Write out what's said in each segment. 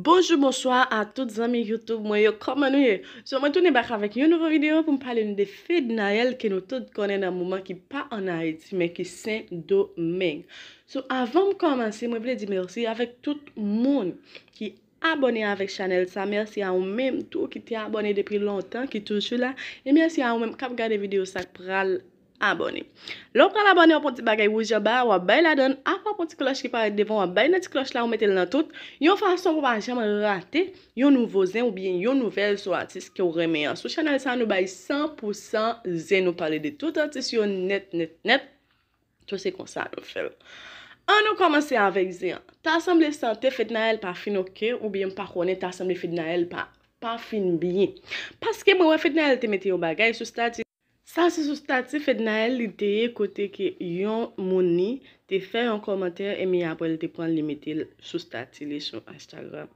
Bonjour, bonsoir a tout zami Youtube, mwen yo koma nou ye. So mwen toune bak avèk yon nouvo video pou m pale yon defèd na el ke nou tout konè nan mouman ki pa an a eti men ki sen do men. So avèm komanse, mwen vle di mersi avèk tout moun ki abonè avèk chanel sa. Mersi a ou mèm tou ki te abonè depri lontan ki tou chou la. E mersi a ou mèm kap gade video sa pral. Abone. Lò pran abone wapon ti bagay wou jaba, wap bay la don. Apo wapon ti kloch ki pare devon, wap bay neti kloch la wap metel nan tout. Yon fason wap a jaman rate, yon nouvo zen ou bien yon nouvel sou atis ki ou reme an sou chanel. San nou bay 100% zen ou pale de tout atis. Yon net, net, net. To se kon sa nou fel. An nou komanse avèk zen. Ta asemble sante, fet nan el pa fin ok. Ou bien pa kone, ta asemble fet nan el pa fin biye. Paske mwen fet nan el te metel yo bagay sou stati. Sa se sou stat se fed na el, li deye kote ke yon mouni te fe yon komater e mi apol te pon li metil sou stat li sou Instagram.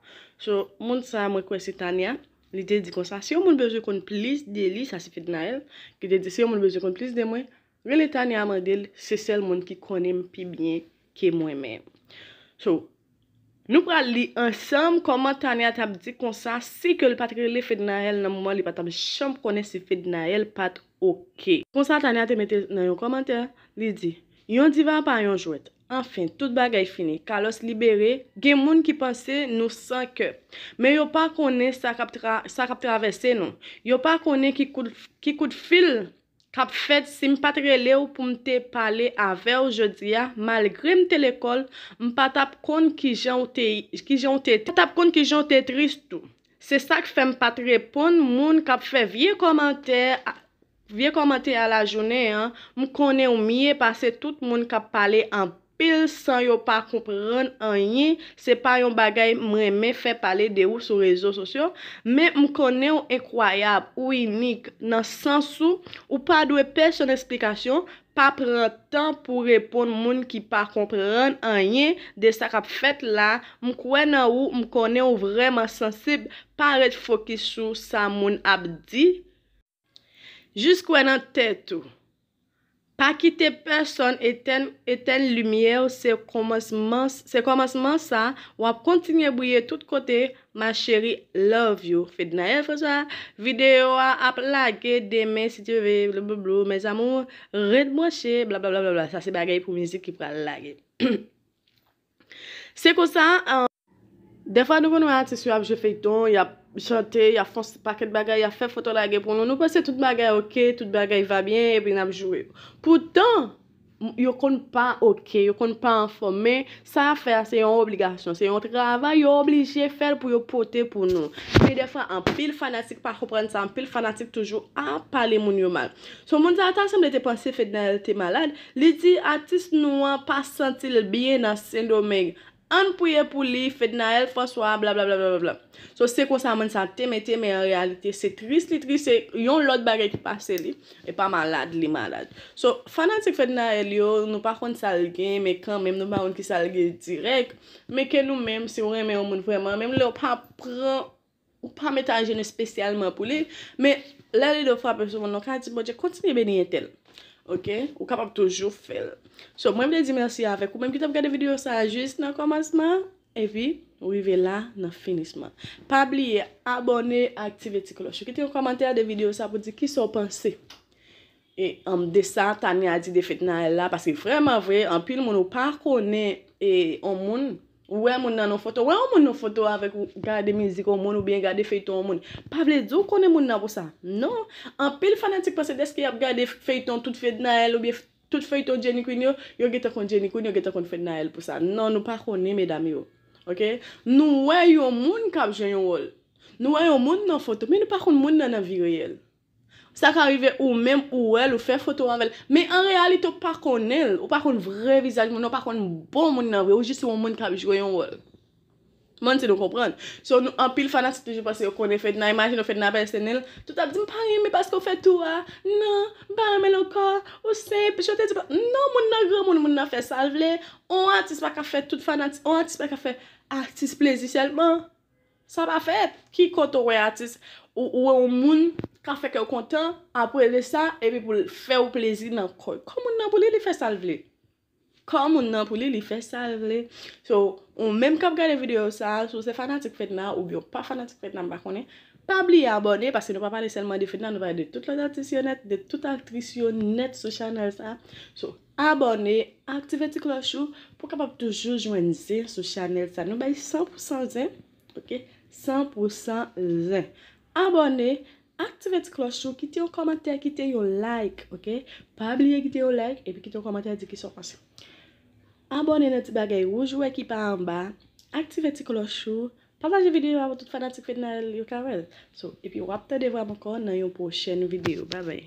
So, moun sa mwen kwen se tanya, li deye di kon sa, se yon moun bezo kon plis de li, sa se fed na el, ki deye di se yon moun bezo kon plis de mwen, wè le tanya mwen del, se sel moun ki konem pi bine ke mwen men. So... Nou pral li ansam koman tanye atap di konsan si ke l patre li fed nan el nan mouman li patre chanm konen si fed nan el patre okey. Konsan tanye atemete nan yon komante li di, yon divan pa yon jwet, anfin, tout bagay fini, kalos libere, gen moun ki pase nou san ke. Men yo pa konen sa kap travese nou, yo pa konen ki koute fil. Kap fèd si m pa tre le ou pou m te pale ave ou jodia, malgre m te lekol, m pa tap kon ki jan ou te tristou. Se sa ki fè m pa tre pon, moun kap fè vie komante a la jounen, m konen ou miye pase tout moun kap pale amp. pil san yo pa kompreren anye, se pa yon bagay mreme fe pale de ou sou rezo sosyo, me mkwene ou ekwayab ou inik nan sensou ou pa dwe peson eksplikasyon, pa prentan pou repon moun ki pa kompreren anye de sakap fet la, mkwene ou mkwene ou vreman sensib paret fokishou sa moun ap di. Jis kwenan tetou. Pa kite person eten lumye ou se komanseman sa, wap kontinye bouye tout kote, ma cheri, love you. Fede naev fosa, videyo wap lage, deme, sityeve, blou blou blou, mez amou, red mwache, blablabla, sa se bagay pou mizik ki pra lage. Se kosa, defa nou kon wate si wap je fey ton, yap. Sante, ya fons paket bagay, ya fè fotolage pou nou. Nou pwese tout bagay ok, tout bagay va bien, e bin ap jowe. Poutan, yo kon pa ok, yo kon pa informe, sa fè, se yon obligasyon, se yon travay, yo obligye fè pou yo pote pou nou. E defan, an pil fanatik pa koupren sa, an pil fanatik toujou, a pale moun yo mal. So moun zata, se mwen te pase fè nan te malade, li di atis nou an pa santi l biye nan sendomeg. An pouye pou li, fèd nan el fòswa, bla bla bla bla bla bla. So se kon sa men sa teme teme en realite, se tris li tris li, yon lot bagè ki pase li. E pa malade li malade. So fanatik fèd nan el yo, nou pa kon salge, me kan men nou pa kon ki salge direk. Me ke nou men, se ou reme ou men pouye man, men le ou pa pran, ou pa metan jene spesyalman pou li. Me la li do fwa pe soufoun, nou ka di bojè kontine benye tel. Ok? Ou kapap toujou fel. So, mwen mwen de di mersi ya vek. Ou mwen mwen kitap gade video sa jist nan komasman. E vi, ou i ve la nan finisman. Pa bliye, abone, aktive ti kloche. Kite yon komantere de video sa pou di ki sou panse. E, am desa tani adi de fet nan el la. Paske vreman vwe, an pil moun ou pa kone e o moun. Ouè moun nan nou foto, ouè ou moun nou foto avèk ou gade mizik ou moun ou bien gade feyton ou moun. Pavle, zon konè moun nan pou sa? Non. An pil fanatik pasè deske yap gade feyton, tout feyton nan el ou bien tout feyton jenikoun yo, yo geta kon jenikoun, yo geta kon feyton nan el pou sa. Non, nou pa konè mè dam yo. Ok? Nou wè yon moun kap jen yon wol. Nou wè yon moun nan foto, men nou pa kon moun nan an viyo yel. Sa ka rive ou menm ou el ou fe foto anvel. Me en realitou pa konel. Ou pa kon vre vizaj moun. Ou pa kon bon moun nan vwe. Ou jist yon moun kabijwe yon vol. Moun se nou komprende. So nou an pil fanatik li je pase. Ou konen fed nan imajin. Ou fed nan personel. Tout ap di mpangin. Me pasko fed tou a. Nan. Bar me lo kor. Ou se. Pi chote ti pa. Nan moun nan groun moun. Moun nan fe sal vle. Ou an tis pa ka fed tout fanatik. Ou an tis pa ka fed. Artist plezi selman. Sa pa fed. Ki koto we artist. Ou we Kan fèk yo kontan, an pou ele sa, epi pou fè ou plezi nan koy. Kon moun nan pou li li fè salvele. Kon moun nan pou li li fè salvele. So, ou mèm kap gade videyo sa, sou se fanatik fèt nan, ou biyo pa fanatik fèt nan bakone, pa bli abone, pasi nou pa pale selman di fèt nan, nou va de tout l'antisyonet, de tout antisyonet sou chanel sa. So, abone, aktive ti klochou, pou kap ap toujou jwen zir sou chanel sa. Nou bay 100% zin, ok? 100% zin. Abone, Aktive ti klochou, kite yon komante, kite yon like, ok? Pabliye kite yon like, epi kite yon komante di ki sopansi. Abone neti bagay, woujwe ki pa anba. Aktive ti klochou, pavaje videyo avotout fanatik fed na yon karel. So, epi wapte devwa moko nan yon pwoshen videyo. Babay!